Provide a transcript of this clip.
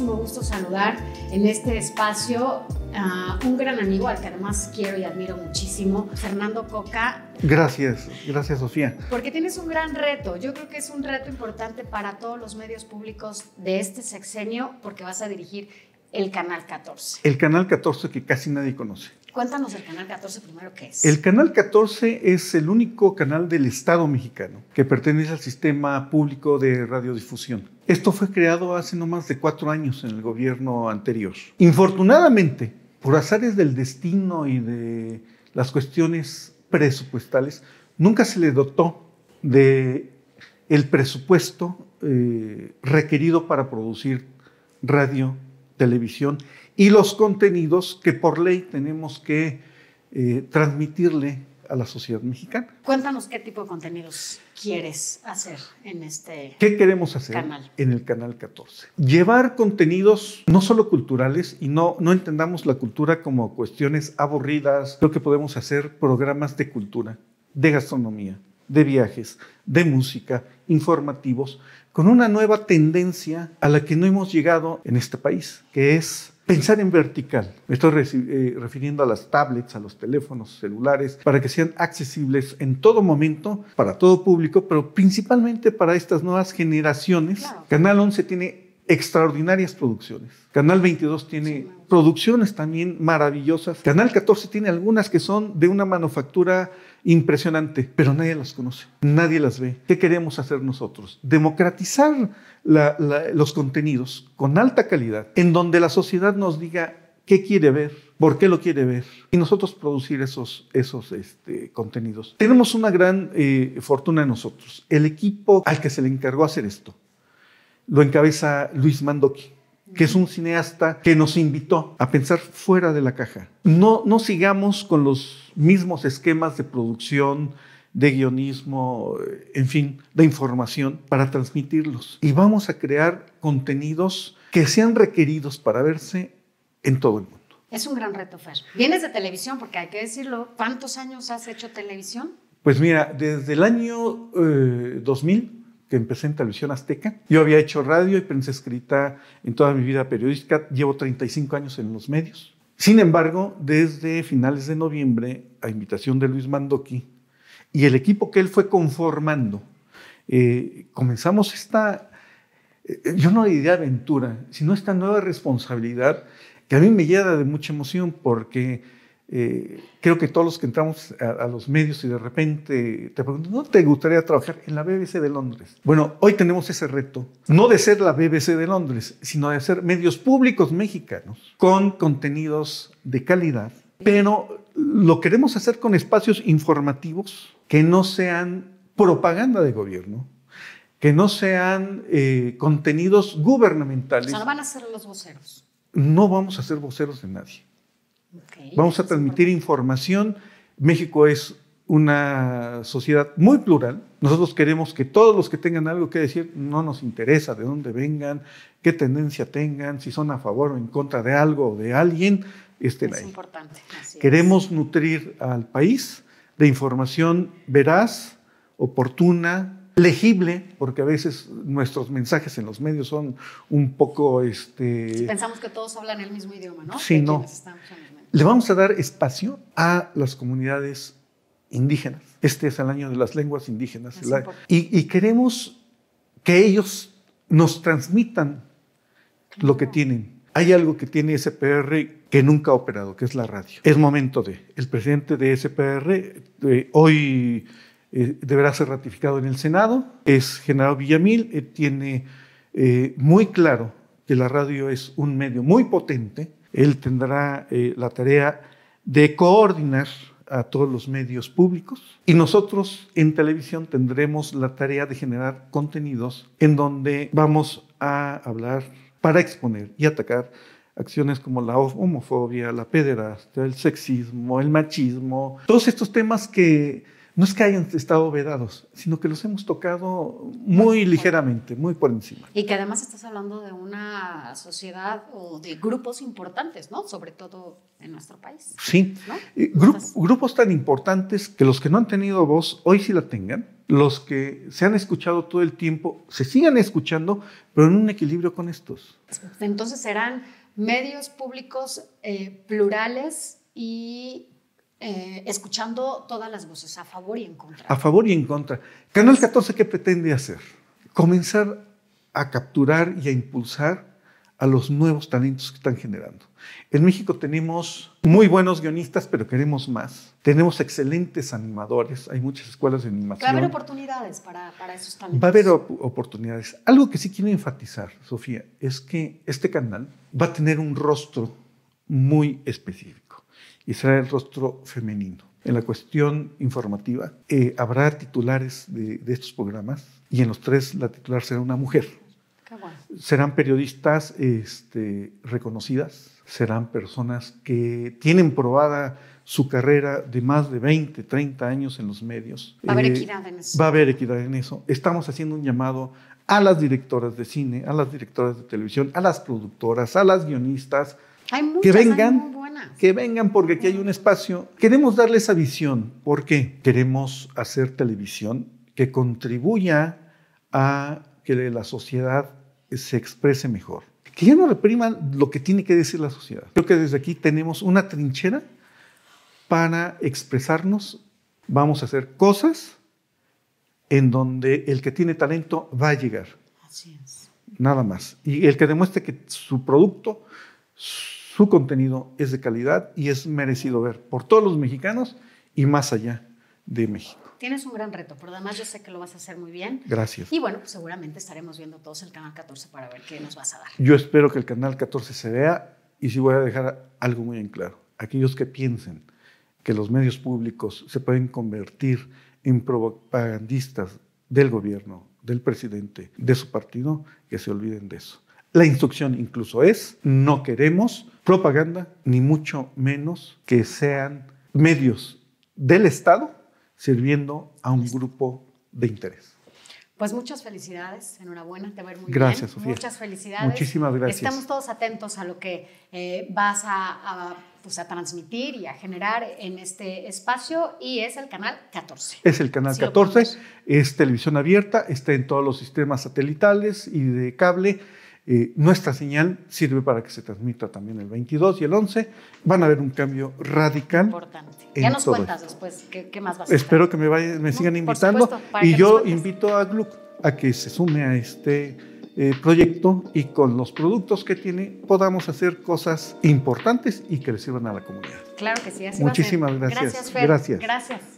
muchísimo gusto saludar en este espacio a un gran amigo al que además quiero y admiro muchísimo, Fernando Coca. Gracias, gracias Sofía. Porque tienes un gran reto, yo creo que es un reto importante para todos los medios públicos de este sexenio porque vas a dirigir el Canal 14. El Canal 14 que casi nadie conoce. Cuéntanos el Canal 14 primero, ¿qué es? El Canal 14 es el único canal del Estado mexicano que pertenece al sistema público de radiodifusión. Esto fue creado hace no más de cuatro años en el gobierno anterior. Infortunadamente, por azares del destino y de las cuestiones presupuestales, nunca se le dotó de el presupuesto eh, requerido para producir radio televisión y los contenidos que por ley tenemos que eh, transmitirle a la sociedad mexicana. Cuéntanos qué tipo de contenidos quieres hacer en este ¿Qué queremos hacer en el canal 14? Llevar contenidos no solo culturales y no, no entendamos la cultura como cuestiones aburridas. Creo que podemos hacer programas de cultura, de gastronomía, de viajes, de música, informativos, con una nueva tendencia a la que no hemos llegado en este país, que es pensar en vertical. Me estoy eh, refiriendo a las tablets, a los teléfonos celulares, para que sean accesibles en todo momento, para todo público, pero principalmente para estas nuevas generaciones. Canal 11 tiene extraordinarias producciones. Canal 22 tiene producciones también maravillosas. Canal 14 tiene algunas que son de una manufactura impresionante, pero nadie las conoce, nadie las ve. ¿Qué queremos hacer nosotros? Democratizar los contenidos con alta calidad, en donde la sociedad nos diga qué quiere ver, por qué lo quiere ver, y nosotros producir esos, esos este, contenidos. Tenemos una gran eh, fortuna en nosotros, el equipo al que se le encargó hacer esto lo encabeza Luis Mandoki que es un cineasta que nos invitó a pensar fuera de la caja. No, sigamos con los mismos esquemas de producción, de guionismo, en fin, de información para transmitirlos. Y vamos a crear contenidos que sean requeridos para verse en todo el mundo. Es un gran reto, Fer. Vienes de televisión, porque hay que decirlo, ¿cuántos años has hecho televisión? Pues mira, desde el año 2000 eh, que empecé en televisión azteca. Yo había hecho radio y prensa escrita en toda mi vida periodística. Llevo 35 años en los medios. Sin embargo, desde finales de noviembre, a invitación de Luis Mandoki y el equipo que él fue conformando, eh, comenzamos esta, eh, yo no diría aventura, sino esta nueva responsabilidad que a mí me llena de mucha emoción porque eh, creo que todos los que entramos a, los medios y de repente te preguntan, ¿no te gustaría trabajar en la BBC de Londres? Bueno, hoy tenemos ese reto, no de ser la BBC de Londres, sino de ser medios públicos mexicanos con contenidos de calidad, pero lo queremos hacer con espacios informativos que no sean propaganda de gobierno, que no sean eh, contenidos gubernamentales. O sea, no van a ser los voceros. No vamos a ser voceros de nadie. Vamos a transmitir información. México es una sociedad muy plural. Nosotros queremos que todos los que tengan algo que decir, no nos interesa de dónde vengan, qué tendencia tengan, si son a favor o en contra de algo o de alguien, estén es Importante, queremos nutrir al país de información veraz, oportuna, legible, porque a veces nuestros mensajes en los medios son un poco... Este... Pensamos que todos hablan el mismo idioma, ¿no? Sí, no. Le vamos a dar espacio a las comunidades indígenas. Este es el año de las lenguas indígenas. y, queremos que ellos nos transmitan lo que tienen. Hay algo que tiene SPR que nunca ha operado, que es la radio. Es momento de. El presidente de SPR eh, hoy eh, deberá ser ratificado en el Senado. Es Genaro Villamil. Eh, tiene muy claro que la radio es un medio muy potente él tendrá eh, la tarea de coordinar a todos los medios públicos y nosotros en televisión tendremos la tarea de generar contenidos en donde vamos a hablar para exponer y atacar acciones como la homofobia, la pederastia, el sexismo, el machismo, todos estos temas que no es que hayan estado vedados, sino que los hemos tocado muy ligeramente, muy por encima. Y que además estás hablando de una sociedad o de grupos importantes, ¿no? Sobre todo en nuestro país. Sí, grupos tan importantes que los que no han tenido voz hoy sí la tengan, los que se han escuchado todo el tiempo se sigan escuchando, pero en un equilibrio con estos. Entonces serán medios públicos eh, plurales y eh, escuchando todas las voces, a favor y en contra. A favor y en contra. Canal 14, ¿qué pretende hacer? Comenzar a capturar y a impulsar a los nuevos talentos que están generando. En México tenemos muy buenos guionistas, pero queremos más. Tenemos excelentes animadores, hay muchas escuelas de animación. Va a haber oportunidades para, esos talentos. Va a haber oportunidades. Algo que sí quiero enfatizar, Sofía, es que este canal va a tener un rostro muy específico. Y será el rostro femenino. En la cuestión informativa, eh, habrá titulares de, estos programas y en los tres la titular será una mujer. Serán periodistas este, reconocidas, serán personas que tienen probada su carrera de más de 20, 30 años en los medios. Va a haber eh, equidad en eso. Va a haber equidad en eso. Estamos haciendo un llamado a las directoras de cine, a las directoras de televisión, a las productoras, a las guionistas, hay que vengan que vengan porque aquí hay un espacio. Queremos darle esa visión. ¿Por qué? Queremos hacer televisión que contribuya a que la sociedad se exprese mejor. Que ya no repriman lo que tiene que decir la sociedad. Creo que desde aquí tenemos una trinchera para expresarnos. Vamos a hacer cosas en donde el que tiene talento va a llegar. Nada más. Y el que demuestre que su producto, su contenido es de calidad y es merecido ver por todos los mexicanos y más allá de México. Tienes un gran reto, pero además yo sé que lo vas a hacer muy bien. Gracias. Y bueno, pues seguramente estaremos viendo todos el canal 14 para ver qué nos vas a dar. Yo espero que el canal 14 se vea y sí voy a dejar algo muy en claro. Aquellos que piensen que los medios públicos se pueden convertir en propagandistas del gobierno, del presidente, de su partido, que se olviden de eso. La instrucción incluso es, no queremos propaganda, ni mucho menos que sean medios del Estado sirviendo a un grupo de interés. Pues muchas felicidades, enhorabuena, te va a ir muy bien. Gracias, Sofía. Muchas felicidades. Muchísimas gracias. Estamos todos atentos a lo que eh, vas pues, a, transmitir y a generar en este espacio y es el canal 14. Es el canal 14, es televisión abierta, está en todos los sistemas satelitales y de cable. Eh, nuestra señal sirve para que se transmita también el 22 y el 11. Van a haber un cambio radical. Importante. Ya nos cuentas después qué, más vas Espero que me, vayan, me sigan invitando y yo invito a Gluck a que se sume a este eh, proyecto y con los productos que tiene podamos hacer cosas importantes y que le sirvan a la comunidad. Claro que sí, así Muchísimas va a gracias. Gracias, gracias. Gracias.